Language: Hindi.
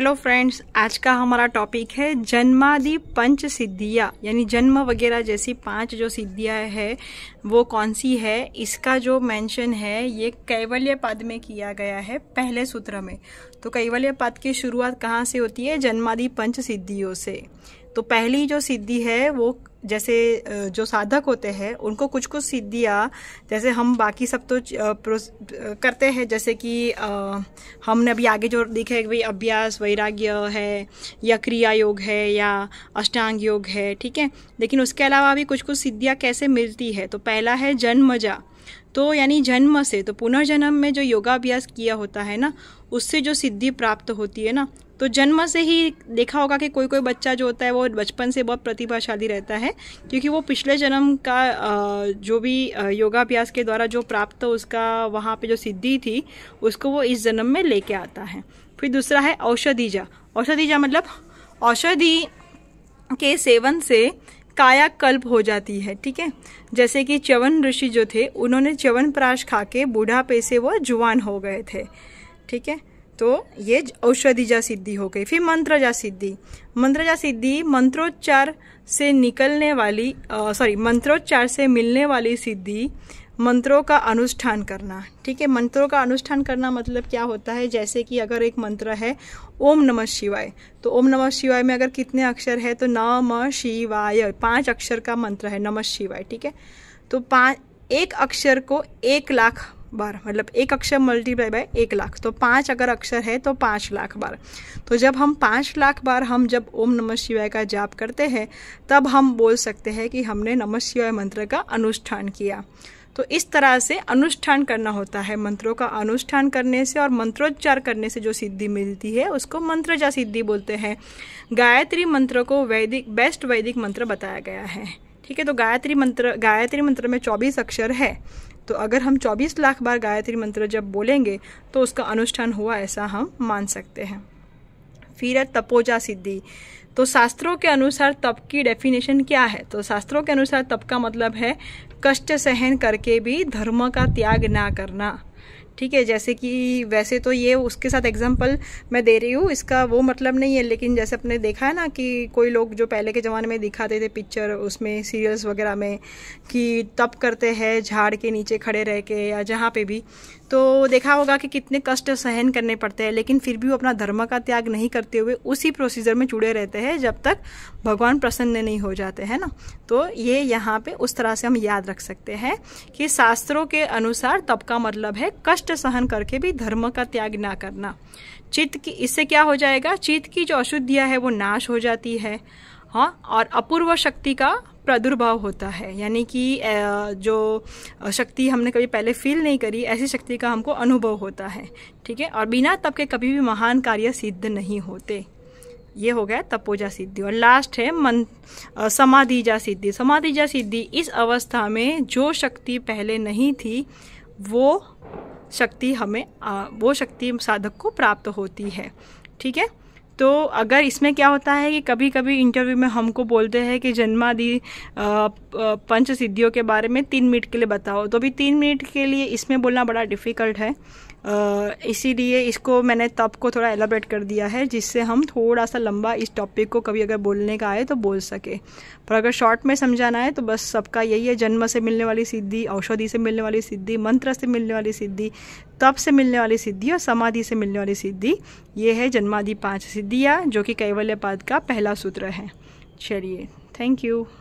हेलो फ्रेंड्स आज का हमारा टॉपिक है जन्मादि पंच सिद्धियाँ यानी जन्म वगैरह जैसी पांच जो सिद्धियाँ है वो कौन सी है इसका जो मेंशन है ये कैवल्य पद में किया गया है पहले सूत्र में तो कैवल्य पद की शुरुआत कहाँ से होती है जन्मादि पंच सिद्धियों से तो पहली जो सिद्धि है वो जैसे जो साधक होते हैं उनको कुछ कुछ सिद्धियाँ जैसे हम बाकी सब तो करते हैं जैसे कि हमने अभी आगे जो देखा है भाई अभ्यास वैराग्य है या क्रिया योग है या अष्टांग योग है ठीक है लेकिन उसके अलावा भी कुछ कुछ सिद्धियाँ कैसे मिलती है तो पहला है जन्मजा तो यानी जन्म से तो पुनर्जन्म में जो योगाभ्यास किया होता है ना उससे जो सिद्धि प्राप्त होती है ना तो जन्म से ही देखा होगा कि कोई कोई बच्चा जो होता है वो बचपन से बहुत प्रतिभाशाली रहता है क्योंकि वो पिछले जन्म का जो भी योगाभ्यास के द्वारा जो प्राप्त उसका वहाँ पे जो सिद्धि थी उसको वो इस जन्म में लेके आता है फिर दूसरा है औषधिजा औषधिजा मतलब औषधि के सेवन से कायाकल्प हो जाती है ठीक है जैसे कि च्यवन ऋषि जो थे उन्होंने च्यवन प्राश खा के बूढ़ापे से वो जुआन हो गए थे ठीक है तो ये औषधि जा सिद्धि हो गई फिर मंत्र जा सिद्धि मंत्र जा सिद्धि मंत्रोच्चार से निकलने वाली सॉरी मंत्रोच्चार से मिलने वाली सिद्धि मंत्रों का अनुष्ठान करना ठीक है मंत्रों का अनुष्ठान करना मतलब क्या होता है जैसे कि अगर एक मंत्र है ओम नमः शिवाय तो ओम नमः शिवाय में अगर कितने अक्षर है तो नम शिवाय पांच अक्षर का मंत्र है नमः शिवाय ठीक है तो पांच एक अक्षर को एक लाख बार मतलब एक अक्षर मल्टीप्लाई बाय एक लाख तो पाँच अगर अक्षर है तो पाँच लाख बार तो जब हम पाँच लाख बार हम जब ओम नमः शिवाय का जाप करते हैं तब हम बोल सकते हैं कि हमने नमः शिवाय मंत्र का अनुष्ठान किया तो इस तरह से अनुष्ठान करना होता है मंत्रों का अनुष्ठान करने से और मंत्रोच्चार करने से जो सिद्धि मिलती है उसको मंत्रजा सिद्धि बोलते हैं गायत्री मंत्र को वैदिक बेस्ट वैदिक मंत्र बताया गया है ठीक है तो गायत्री मंत्र गायत्री मंत्र में चौबीस अक्षर है तो अगर हम चौबीस लाख बार गायत्री मंत्र जब बोलेंगे तो उसका अनुष्ठान हुआ ऐसा हम मान सकते हैं फिर है तपोजा सिद्धि तो शास्त्रों के अनुसार तप की डेफिनेशन क्या है तो शास्त्रों के अनुसार तप का मतलब है कष्ट सहन करके भी धर्म का त्याग ना करना ठीक है जैसे कि वैसे तो ये उसके साथ एग्जाम्पल मैं दे रही हूँ इसका वो मतलब नहीं है लेकिन जैसे अपने देखा है ना कि कोई लोग जो पहले के ज़माने में दिखाते थे पिक्चर उसमें सीरियल्स वगैरह में कि तप करते हैं झाड़ के नीचे खड़े रह के या जहाँ पे भी तो देखा होगा कि कितने कष्ट सहन करने पड़ते हैं लेकिन फिर भी वो अपना धर्म का त्याग नहीं करते हुए उसी प्रोसीजर में जुड़े रहते हैं जब तक भगवान प्रसन्न नहीं हो जाते हैं ना तो ये यहाँ पर उस तरह से हम याद रख सकते हैं कि शास्त्रों के अनुसार तप का मतलब है कष्ट कष्ट सहन करके भी धर्म का त्याग ना करना चित्त की इससे क्या हो जाएगा चित्त की जो अशुद्धियाँ है वो नाश हो जाती है हाँ और अपूर्व शक्ति का प्रादुर्भाव होता है यानी कि जो शक्ति हमने कभी पहले फील नहीं करी ऐसी शक्ति का हमको अनुभव होता है ठीक है और बिना तप के कभी भी महान कार्य सिद्ध नहीं होते ये हो गया तपोजा सिद्धि और लास्ट है मन समाधिजा सिद्धि समाधिजा सिद्धि इस अवस्था में जो शक्ति पहले नहीं थी वो शक्ति हमें वो शक्ति साधक को प्राप्त होती है ठीक है तो अगर इसमें क्या होता है कि कभी कभी इंटरव्यू में हमको बोलते हैं कि जन्मादि पंच सिद्धियों के बारे में तीन मिनट के लिए बताओ तो भी तीन मिनट के लिए इसमें बोलना बड़ा डिफ़िकल्ट है इसीलिए इसको मैंने तब को थोड़ा एलाबरेट कर दिया है जिससे हम थोड़ा सा लंबा इस टॉपिक को कभी अगर बोलने का आए तो बोल सके पर अगर शॉर्ट में समझाना है तो बस सबका यही है जन्म से मिलने वाली सिद्धि औषधि से मिलने वाली सिद्धि मंत्र से मिलने वाली सिद्धि तप से मिलने वाली सिद्धि और समाधि से मिलने वाली सिद्धि ये है जन्मादि पाँच सिद्धियाँ जो कि कैवल्य पाद का पहला सूत्र है चलिए थैंक यू